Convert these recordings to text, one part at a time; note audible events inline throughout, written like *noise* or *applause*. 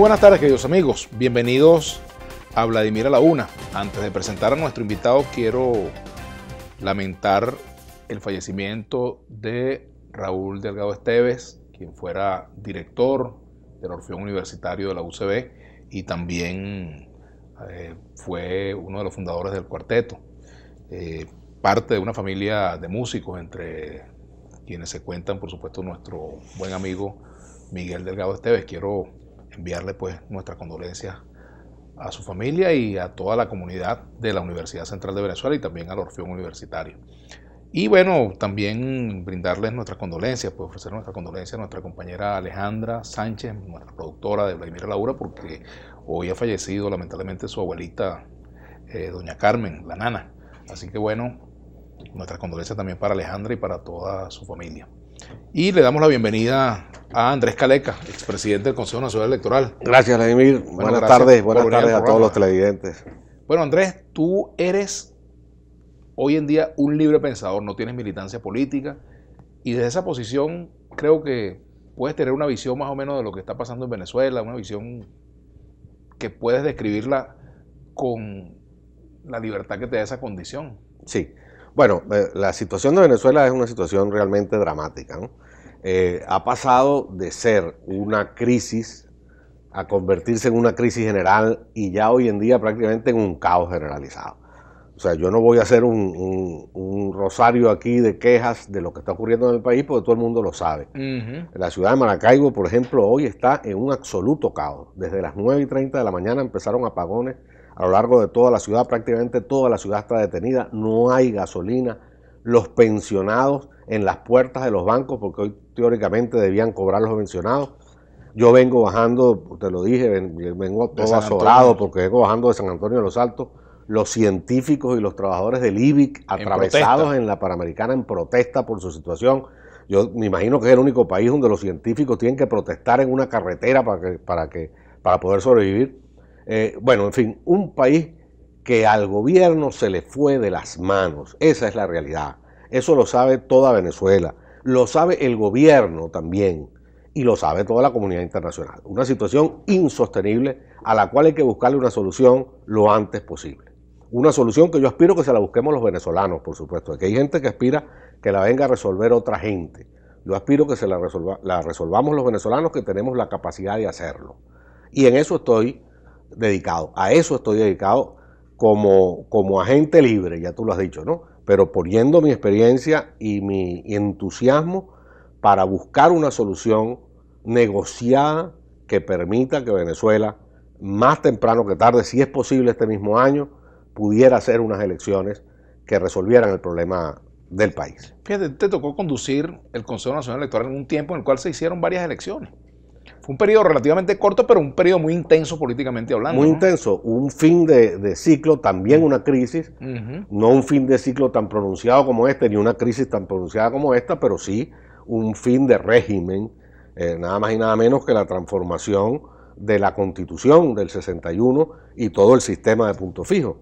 buenas tardes, queridos amigos. Bienvenidos a Vladimir a la Una. Antes de presentar a nuestro invitado, quiero lamentar el fallecimiento de Raúl Delgado Esteves, quien fuera director del Orfeón Universitario de la UCB y también eh, fue uno de los fundadores del cuarteto. Eh, parte de una familia de músicos, entre quienes se cuentan, por supuesto, nuestro buen amigo Miguel Delgado Esteves. Quiero enviarle pues nuestras condolencias a su familia y a toda la comunidad de la Universidad Central de Venezuela y también al Orfeón Universitario. Y bueno, también brindarles nuestras condolencias, pues ofrecer nuestra condolencia a nuestra compañera Alejandra Sánchez, nuestra productora de Vladimir Laura, porque hoy ha fallecido lamentablemente su abuelita, eh, doña Carmen, la nana. Así que bueno, nuestras condolencias también para Alejandra y para toda su familia. Y le damos la bienvenida a Andrés Caleca, expresidente del Consejo Nacional Electoral. Gracias, Vladimir. buenas tardes, buenas tardes a todos los televidentes. Bueno, Andrés, tú eres hoy en día un libre pensador, no tienes militancia política y desde esa posición creo que puedes tener una visión más o menos de lo que está pasando en Venezuela, una visión que puedes describirla con la libertad que te da esa condición. Sí. Bueno, eh, la situación de Venezuela es una situación realmente dramática. Eh, ha pasado de ser una crisis a convertirse en una crisis general y ya hoy en día prácticamente en un caos generalizado. O sea, yo no voy a hacer un, rosario aquí de quejas de lo que está ocurriendo en el país porque todo el mundo lo sabe. La ciudad de Maracaibo, por ejemplo, hoy está en un absoluto caos. Desde las 9 y 30 de la mañana empezaron apagones a lo largo de toda la ciudad, prácticamente toda la ciudad está detenida, no hay gasolina, los pensionados en las puertas de los bancos, porque hoy teóricamente debían cobrar los pensionados. Yo vengo bajando, te lo dije, vengo todo asolado porque vengo bajando de San Antonio de los Altos. Los científicos y los trabajadores del IBIC atravesados en, la Panamericana en protesta por su situación. Yo me imagino que es el único país donde los científicos tienen que protestar en una carretera para, para, que, para poder sobrevivir. Eh, bueno, en fin, un país que al gobierno se le fue de las manos. Esa es la realidad. Eso lo sabe toda Venezuela. Lo sabe el gobierno también. Y lo sabe toda la comunidad internacional. Una situación insostenible a la cual hay que buscarle una solución lo antes posible. Una solución que yo aspiro que se la busquemos los venezolanos, por supuesto. Que hay gente que aspira que la venga a resolver otra gente. Yo aspiro que se la, la resolvamos los venezolanos que tenemos la capacidad de hacerlo. Y en eso estoy dedicado, a eso estoy dedicado como, como agente libre, ya tú lo has dicho, ¿no? Pero poniendo mi experiencia y mi entusiasmo para buscar una solución negociada que permita que Venezuela, más temprano que tarde, si es posible este mismo año, pudiera hacer unas elecciones que resolvieran el problema del país. Fíjate, te tocó conducir el Consejo Nacional Electoral en un tiempo en el cual se hicieron varias elecciones. Fue un periodo relativamente corto, pero un periodo muy intenso políticamente hablando. Muy intenso, un fin de, ciclo, también una crisis, no un fin de ciclo tan pronunciado como este, ni una crisis tan pronunciada como esta, pero sí un fin de régimen, eh, nada más y nada menos que la transformación de la constitución del 61 y todo el sistema de punto fijo.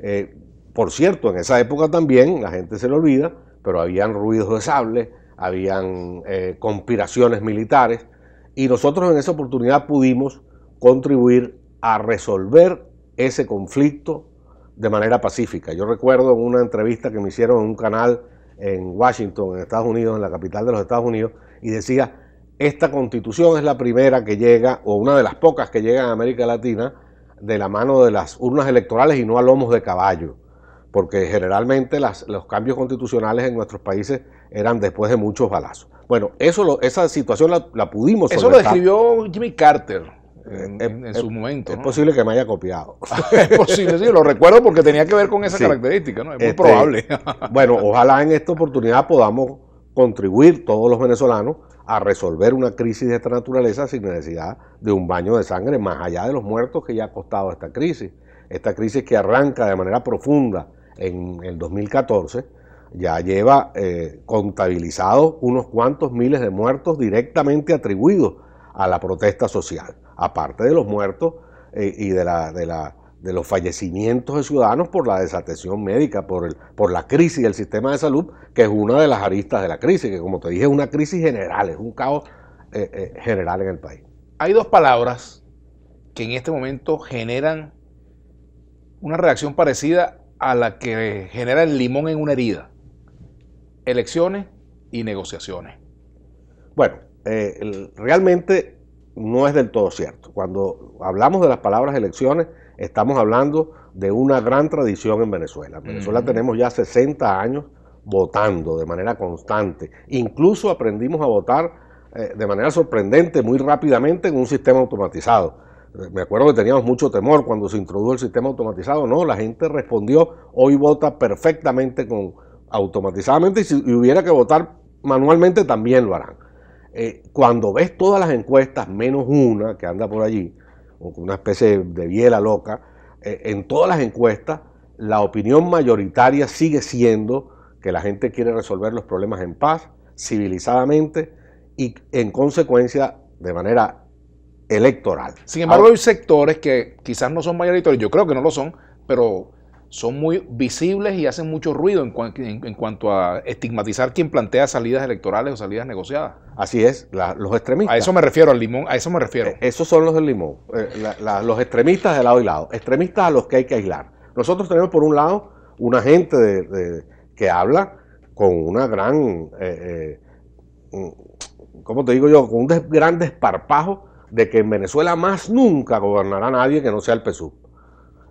Eh, por cierto, en esa época también, la gente se lo olvida, pero habían ruidos de sable, habían eh, conspiraciones militares, y nosotros en esa oportunidad pudimos contribuir a resolver ese conflicto de manera pacífica. Yo recuerdo en una entrevista que me hicieron en un canal en Washington, en Estados Unidos, en la capital de los Estados Unidos, y decía, esta constitución es la primera que llega, o una de las pocas que llega a América Latina, de la mano de las urnas electorales y no a lomos de caballo porque generalmente los cambios constitucionales en nuestros países eran después de muchos balazos. Bueno, eso esa situación la, pudimos Eso lo describió Jimmy Carter en, su momento. Es posible que me haya copiado. *laughs* es posible, sí, lo recuerdo porque tenía que ver con esa característica, ¿no? Es muy este, probable. *laughs* bueno, ojalá en esta oportunidad podamos contribuir todos los venezolanos a resolver una crisis de esta naturaleza sin necesidad de un baño de sangre, más allá de los muertos que ya ha costado esta crisis. Esta crisis que arranca de manera profunda en el 2014, ya lleva eh, contabilizado contabilizados unos cuantos miles de muertos directamente atribuidos a la protesta social, aparte de los muertos eh, y de, los fallecimientos de ciudadanos por la desatención médica, por, la crisis del sistema de salud, que es una de las aristas de la crisis, que como te dije es una crisis general, es un caos eh, general en el país. Hay dos palabras que en este momento generan una reacción parecida a la que genera el limón en una herida. Elecciones y negociaciones. Bueno, eh, realmente no es del todo cierto. Cuando hablamos de las palabras elecciones, estamos hablando de una gran tradición en Venezuela. En Venezuela tenemos ya 60 años votando de manera constante. Incluso aprendimos a votar eh, de manera sorprendente, muy rápidamente, en un sistema automatizado. Me acuerdo que teníamos mucho temor cuando se introdujo el sistema automatizado. No, la gente respondió, hoy vota perfectamente con automatizadamente y si hubiera que votar manualmente también lo harán. Eh, cuando ves todas las encuestas, menos una que anda por allí, una especie de biela loca, eh, en todas las encuestas la opinión mayoritaria sigue siendo que la gente quiere resolver los problemas en paz, civilizadamente y en consecuencia de manera electoral. Sin embargo, hay sectores que quizás no son mayoritarios, yo creo que no lo son, pero son muy visibles y hacen mucho ruido en, cuanto a estigmatizar quien plantea salidas electorales o salidas negociadas. Así es, los extremistas. A eso me refiero, al limón, a eso me refiero. Eh, esos son los del limón, eh, los extremistas de lado y lado, extremistas a los que hay que aislar. Nosotros tenemos por un lado una gente que habla con una gran, eh, eh ¿cómo te digo yo?, con un gran desparpajo de que en Venezuela más nunca gobernará nadie que no sea el PSUV.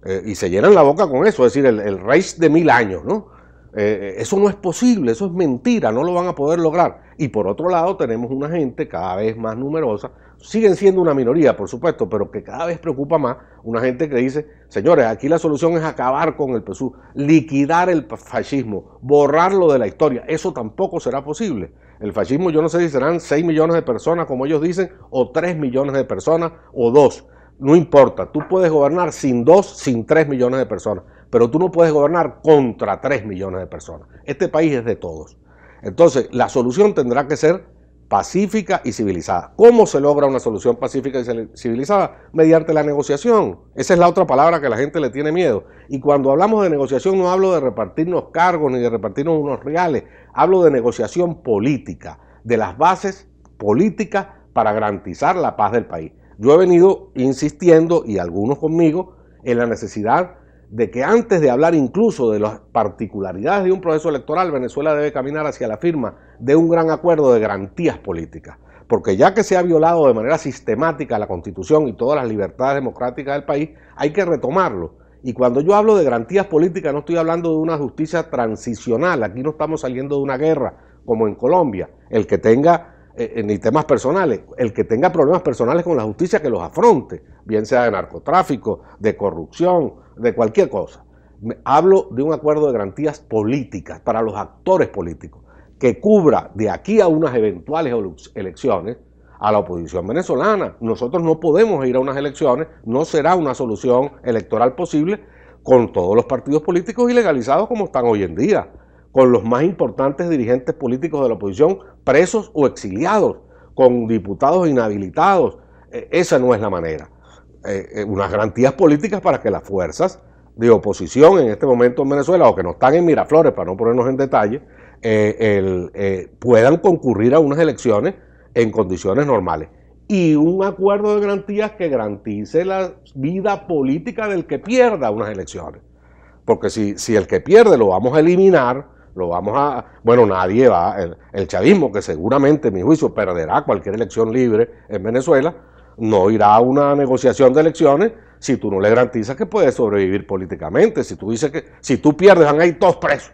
Eh, y se llenan la boca con eso, es decir, el, el de mil años, ¿no? Eh, eh, eso no es posible, eso es mentira, no lo van a poder lograr. Y por otro lado tenemos una gente cada vez más numerosa, siguen siendo una minoría, por supuesto, pero que cada vez preocupa más, una gente que dice, señores, aquí la solución es acabar con el PSU, liquidar el fascismo, borrarlo de la historia, eso tampoco será posible. El fascismo yo no sé si serán 6 millones de personas, como ellos dicen, o 3 millones de personas, o 2. No importa, tú puedes gobernar sin 2, sin 3 millones de personas, pero tú no puedes gobernar contra 3 millones de personas. Este país es de todos. Entonces, la solución tendrá que ser pacífica y civilizada. ¿Cómo se logra una solución pacífica y civilizada? Mediante la negociación. Esa es la otra palabra que la gente le tiene miedo. Y cuando hablamos de negociación no hablo de repartirnos cargos ni de repartirnos unos reales, hablo de negociación política, de las bases políticas para garantizar la paz del país. Yo he venido insistiendo, y algunos conmigo, en la necesidad de que antes de hablar incluso de las particularidades de un proceso electoral, Venezuela debe caminar hacia la firma de un gran acuerdo de garantías políticas. Porque ya que se ha violado de manera sistemática la constitución y todas las libertades democráticas del país, hay que retomarlo. Y cuando yo hablo de garantías políticas, no estoy hablando de una justicia transicional. Aquí no estamos saliendo de una guerra como en Colombia. El que tenga eh, eh, ni temas personales, el que tenga problemas personales con la justicia que los afronte bien sea de narcotráfico, de corrupción, de cualquier cosa. Hablo de un acuerdo de garantías políticas para los actores políticos que cubra de aquí a unas eventuales elecciones a la oposición venezolana. Nosotros no podemos ir a unas elecciones, no será una solución electoral posible con todos los partidos políticos ilegalizados como están hoy en día, con los más importantes dirigentes políticos de la oposición presos o exiliados, con diputados inhabilitados. E-, esa no es la manera. Eh, eh, unas garantías políticas para que las fuerzas de oposición en este momento en Venezuela, o que no están en Miraflores, para no ponernos en detalle, eh, puedan concurrir a unas elecciones en condiciones normales. Y un acuerdo de garantías que garantice la vida política del que pierda unas elecciones. Porque si, el que pierde lo vamos a eliminar, lo vamos a... Bueno, nadie va, el, el chavismo, que seguramente, en mi juicio, perderá cualquier elección libre en Venezuela, no irá a una negociación de elecciones si tú no le garantizas que puede sobrevivir políticamente. Si tú dices que si tú pierdes van a ir todos presos.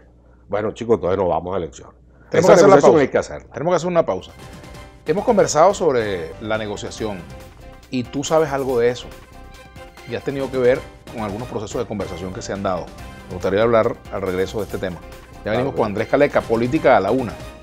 Bueno, chicos, entonces no vamos a elecciones. Tenemos que hacer Tenemos que hacer una pausa. Hemos conversado sobre la negociación y tú sabes algo de eso. Y has tenido que ver con algunos procesos de conversación que se han dado. Me gustaría hablar al regreso de este tema. Ya venimos con Andrés Caleca, Política a la Una.